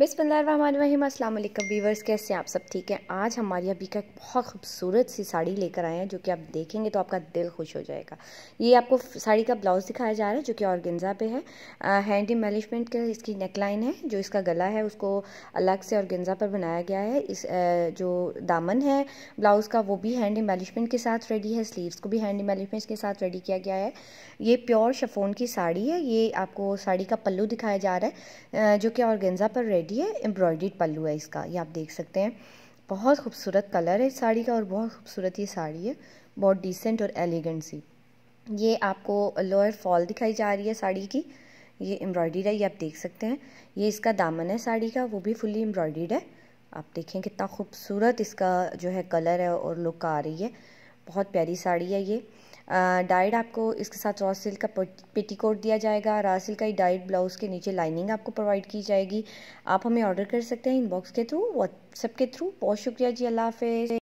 बिसमीम अस्सलाम वालेकुम वीवर्स कैसे हैं आप सब ठीक हैं आज हमारी अभी का एक बहुत खूबसूरत सी साड़ी लेकर आए हैं जो कि आप देखेंगे तो आपका दिल खुश हो जाएगा ये आपको साड़ी का ब्लाउज़ दिखाया जा रहा है जो कि ऑर्गेन्जा पे है हैंड एम्बेलिशमेंट का इसकी नेकलाइन है जो इसका गला है उसको अलग से ऑर्गेन्जा पर बनाया गया है इस आ, जो दामन है ब्लाउज़ का वो भी हैंड एम्बेलिशमेंट के साथ रेडी है स्लीव्स को भी हैंड एम्बेलिशमेंट के साथ रेडी किया गया है ये प्योर शफोन की साड़ी है ये आपको साड़ी का पल्लू दिखाया जा रहा है जो कि ऑर्गेन्जा पर रेडी रेडी है एम्ब्रॉयड पल्लू है इसका ये आप देख सकते हैं बहुत खूबसूरत कलर है इस साड़ी का और बहुत खूबसूरत ये साड़ी है बहुत डिसेंट और एलिगेंट सी ये आपको लोअर फॉल दिखाई जा रही है साड़ी की ये एम्ब्रॉयडरी है ये आप देख सकते हैं ये इसका दामन है साड़ी का वो भी फुली एम्ब्रॉयडर्ड है आप देखें कितना खूबसूरत इसका जो है कलर है और लुक आ रही है बहुत प्यारी साड़ी है ये डाइड आपको इसके साथ रॉ सिल्क का कोट दिया जाएगा रॉ सिल्क का ही डाइड ब्लाउज़ के नीचे लाइनिंग आपको प्रोवाइड की जाएगी आप हमें ऑर्डर कर सकते हैं इनबॉक्स के थ्रू व्हाट्सएप के थ्रू बहुत शुक्रिया जी अल्लाह हाफिज़